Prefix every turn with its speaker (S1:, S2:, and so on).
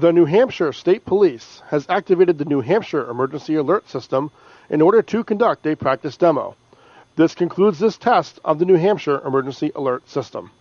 S1: The New Hampshire State Police has activated the New Hampshire Emergency Alert System in order to conduct a practice demo. This concludes this test of the New Hampshire Emergency Alert System.